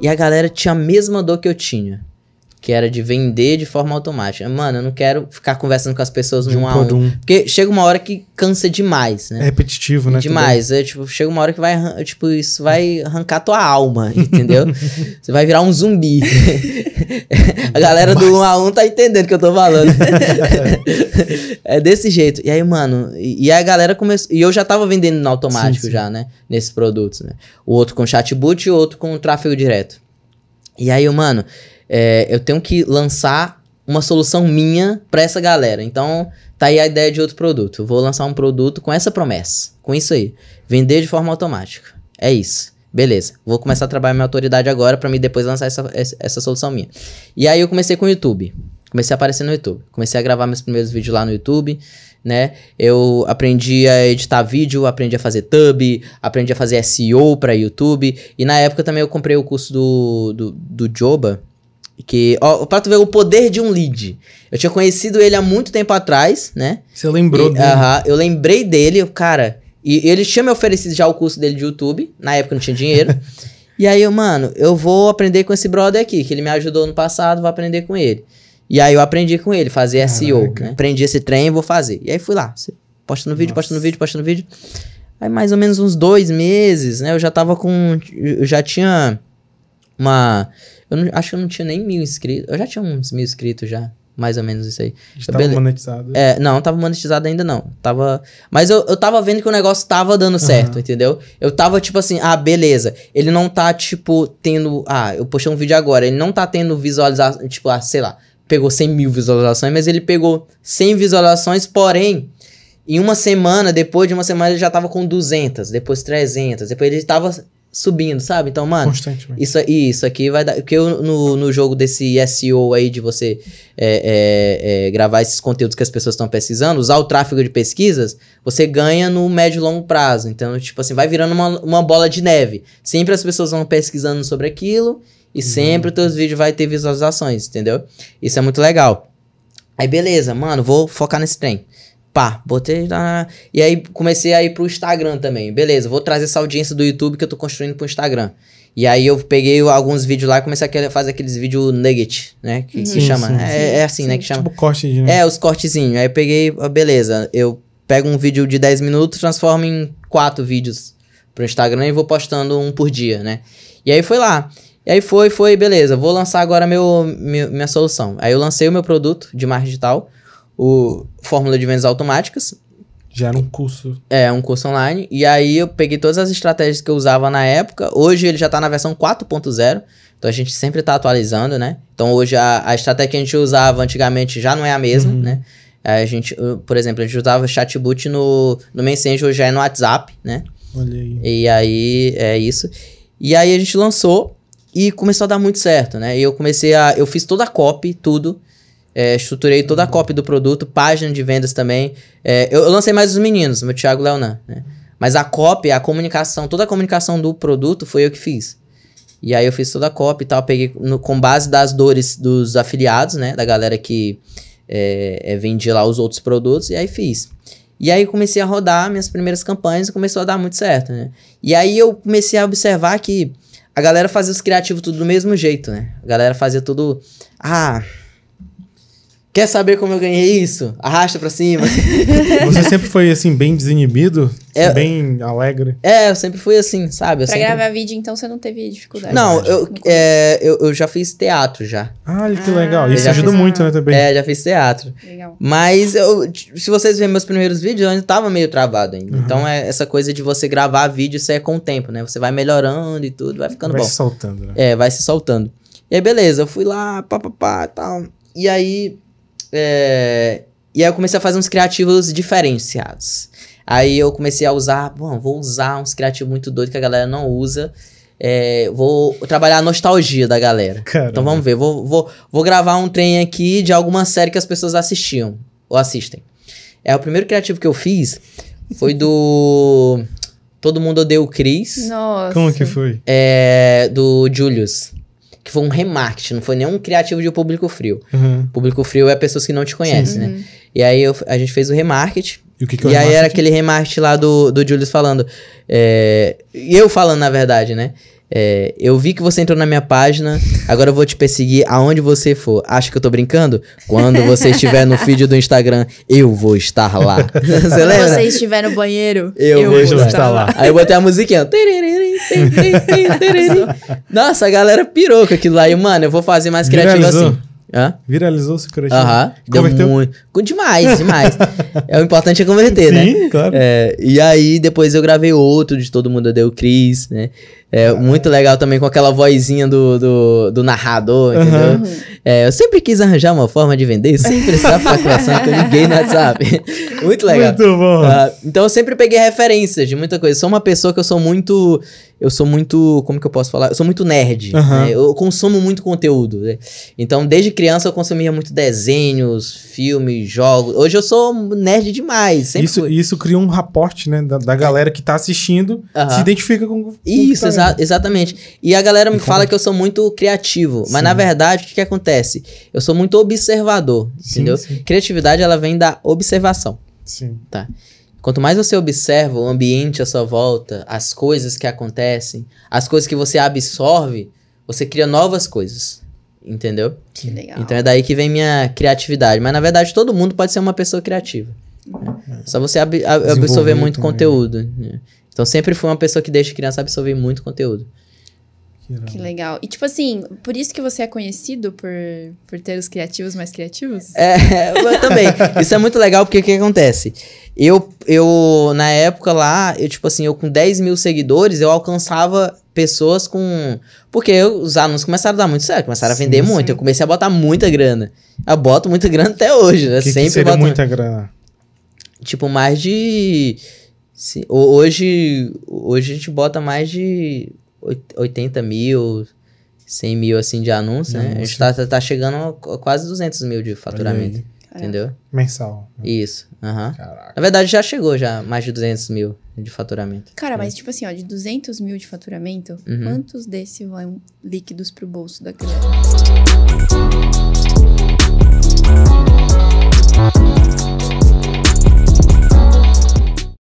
E a galera tinha a mesma dor que eu tinha que era de vender de forma automática. Mano, eu não quero ficar conversando com as pessoas de um, um a um. um. Porque chega uma hora que cansa demais, né? É repetitivo, né? Demais. É, tipo, chega uma hora que vai, tipo, isso vai arrancar tua alma, entendeu? Você vai virar um zumbi. a galera do um a um tá entendendo o que eu tô falando. é desse jeito. E aí, mano, e, e a galera começou. E eu já tava vendendo no automático sim, sim. já, né? Nesses produtos, né? O outro com chatbot e o outro com tráfego direto. E aí, eu, mano, é, eu tenho que lançar uma solução minha para essa galera. Então, tá aí a ideia de outro produto. Eu vou lançar um produto com essa promessa, com isso aí. Vender de forma automática. É isso. Beleza, vou começar a trabalhar minha autoridade agora para mim depois lançar essa, essa, essa solução minha. E aí eu comecei com o YouTube. Comecei a aparecer no YouTube. Comecei a gravar meus primeiros vídeos lá no YouTube né? Eu aprendi a editar vídeo, aprendi a fazer tub, aprendi a fazer SEO para YouTube. E na época também eu comprei o curso do, do, do Joba. Que, ó, pra tu ver o poder de um lead. Eu tinha conhecido ele há muito tempo atrás, né? Você lembrou e, dele? Aham, uh -huh, eu lembrei dele, cara. E, e ele tinha me oferecido já o curso dele de YouTube. Na época não tinha dinheiro. e aí eu, mano, eu vou aprender com esse brother aqui, que ele me ajudou no passado, vou aprender com ele. E aí eu aprendi com ele, fazer Caraca. SEO, né? Aprendi esse trem, vou fazer. E aí fui lá, no vídeo, posta no vídeo, no vídeo. Aí mais ou menos uns dois meses, né? Eu já tava com. Eu já tinha uma. Eu não, acho que eu não tinha nem mil inscritos. Eu já tinha uns mil inscritos já. Mais ou menos isso aí. Estava bele... monetizado? É, não, não tava monetizado ainda não. Tava... Mas eu, eu tava vendo que o negócio tava dando certo, uhum. entendeu? Eu tava tipo assim, ah, beleza. Ele não tá tipo tendo. Ah, eu postei um vídeo agora. Ele não tá tendo visualização. Tipo, ah, sei lá pegou 100 mil visualizações, mas ele pegou 100 visualizações, porém, em uma semana, depois de uma semana, ele já tava com 200, depois 300, depois ele tava subindo, sabe? Então, mano, Constantemente. Isso, isso aqui vai dar. Porque eu, no, no jogo desse SEO aí, de você é, é, é, gravar esses conteúdos que as pessoas estão pesquisando, usar o tráfego de pesquisas, você ganha no médio e longo prazo. Então, tipo assim, vai virando uma, uma bola de neve. Sempre as pessoas vão pesquisando sobre aquilo e uhum. sempre os teus vídeos vai ter visualizações, entendeu? Isso é muito legal. Aí beleza, mano, vou focar nesse trem. Pá, botei. lá. e aí comecei a ir pro Instagram também. Beleza, vou trazer essa audiência do YouTube que eu tô construindo pro Instagram. E aí eu peguei alguns vídeos lá e comecei a fazer aqueles vídeos nugget, né? Que, sim, uhum. chama. Sim, sim. Né? É, é, assim, né? Que chama. Tipo corte, né? É, os cortezinhos. Aí eu peguei, beleza, eu pego um vídeo de 10 minutos, transformo em quatro vídeos pro Instagram e vou postando um por dia, né? E aí foi lá. E aí foi, foi, beleza, vou lançar agora meu, minha, minha solução. Aí eu lancei o meu produto de marketing digital, o Fórmula de Vendas Automáticas. Já era um curso. É, um curso online. E aí eu peguei todas as estratégias que eu usava na época. Hoje ele já está na versão 4.0. Então a gente sempre está atualizando, né? Então hoje a, a, estratégia que a gente usava antigamente já não é a mesma, uhum. né? A gente, uh, por exemplo, a gente usava chatbot no, no Messenger, hoje já é no WhatsApp, né? Olha aí. E aí é isso. E aí a gente lançou e começou a dar muito certo, né? E eu comecei a. Eu fiz toda a copy, tudo. É, estruturei toda a uhum. copy do produto, página de vendas também. É, eu, eu, lancei mais os meninos, meu Thiago Leonan, né? Mas a copy, a comunicação, toda a comunicação do produto foi eu que fiz. E aí eu fiz toda a copy e tal, peguei no, com base das dores dos afiliados, né? Da galera que é, é, vendia lá os outros produtos, e aí fiz. E aí comecei a rodar minhas primeiras campanhas e começou a dar muito certo, né? E aí eu comecei a observar que a galera fazia os criativos tudo do mesmo jeito, né? A galera fazia tudo. Ah, Quer saber como eu ganhei isso? Arrasta pra cima. Você sempre foi assim, bem desinibido? É, bem alegre? É, eu sempre fui assim, sabe? pra sempre... gravar vídeo, então você não teve dificuldade? Não, eu, é, eu, eu, já fiz teatro já. Ah, que ah, legal. Isso ajuda fiz, muito, né, também? É, já fiz teatro. Legal. Mas eu, se vocês verem meus primeiros vídeos, eu ainda tava meio travado ainda. Uhum. Então é essa coisa de você gravar vídeo, isso é com o tempo, né? Você vai melhorando e tudo, vai ficando vai bom. Vai se soltando, né? É, vai se soltando. E aí, beleza, eu fui lá, papapá e tal. E aí é, e aí eu comecei a fazer uns criativos diferenciados. Aí eu comecei a usar, bom, vou usar uns criativos muito doidos que a galera não usa. É, vou trabalhar a nostalgia da galera. Caramba. Então vamos ver, vou, vou, vou gravar um trem aqui de alguma série que as pessoas assistiam ou assistem. É o primeiro criativo que eu fiz foi do Todo Mundo Odeia o Chris. Nossa. Como que foi? É, do Julius que foi um remarketing, não foi nenhum criativo de público frio. Uhum. Público frio é pessoas que não te conhecem, Sim. né? Uhum. E aí eu, a gente fez o remarketing. E, o que que é aí era aquele remarketing lá do, do Julius falando. É, e eu falando, na verdade, né? É, eu vi que você entrou na minha página, agora eu vou te perseguir aonde você for. Acha que eu tô brincando? Quando você estiver no feed do Instagram, eu vou estar lá. você lembra? Quando você estiver no banheiro, eu, eu vou, estar, estar lá. lá. Aí eu botei a musiquinha. Nossa, a galera pirou com aquilo lá. E, mano, eu vou fazer mais criativo Viralizou. assim. Hã? Viralizou o Secretinho. Aham. Converteu? Muito, demais, demais. é, o importante é converter, Sim, né? Sim, claro. É, e aí depois eu gravei outro de Todo Mundo Deu Cris, né? É, ah. Muito legal também com aquela vozinha do, do, do narrador, entendeu? É, eu sempre quis arranjar uma forma de vender sem precisar ficar conversando com ninguém no né, WhatsApp. muito legal. Muito bom. Ah, então eu sempre peguei referências de muita coisa. Sou uma pessoa que eu sou muito eu sou muito. Como que eu posso falar? Eu sou muito nerd. Uhum. Né? Eu consumo muito conteúdo. Né? Então, desde criança, eu consumia muito desenhos, filmes, jogos. Hoje eu sou nerd demais. isso, isso cria um raporte, né? Da, da galera que tá assistindo, uhum. se identifica com. Isso, com tá exa exatamente. E a galera me e fala como... que eu sou muito criativo. Sim. Mas, na verdade, o que, que, acontece? Eu sou muito observador. Sim, entendeu? Sim. Criatividade, ela vem da observação. Sim. Tá. Quanto mais você observa o ambiente à sua volta, as coisas que acontecem, as coisas que você absorve, você cria novas coisas. Entendeu? Que legal. Então é daí que vem minha criatividade. Mas na verdade todo mundo pode ser uma pessoa criativa. Né? Só você ab absorver muito também. Né? conteúdo. Né? Então sempre fui uma pessoa que deixa criança absorver muito conteúdo. Que legal. E tipo assim, por isso que você é conhecido por, por ter os criativos mais criativos? É, eu também. isso é muito legal porque o que acontece? Eu eu, na época lá, eu, tipo assim, eu com 10 mil seguidores, eu alcançava pessoas com. Porque eu, os anúncios começaram a dar muito certo, começaram sim, a vender sim. muito. Eu comecei a botar muita grana. Eu boto muita grana até hoje, né? Que Sempre que seria boto. muita grana. Tipo, mais de. hoje, hoje a gente bota mais de 80 mil, 100 mil assim de anúncio, né? A gente tá, tá, tá, chegando a quase 200 mil de faturamento. É. entendeu? Mensal. Isso, aham. Uhum. Na verdade, já chegou já mais de 200 mil de faturamento. Cara, é. mas tipo assim, ó, de 200 mil de faturamento, uhum. quantos desses vão líquidos pro bolso da Música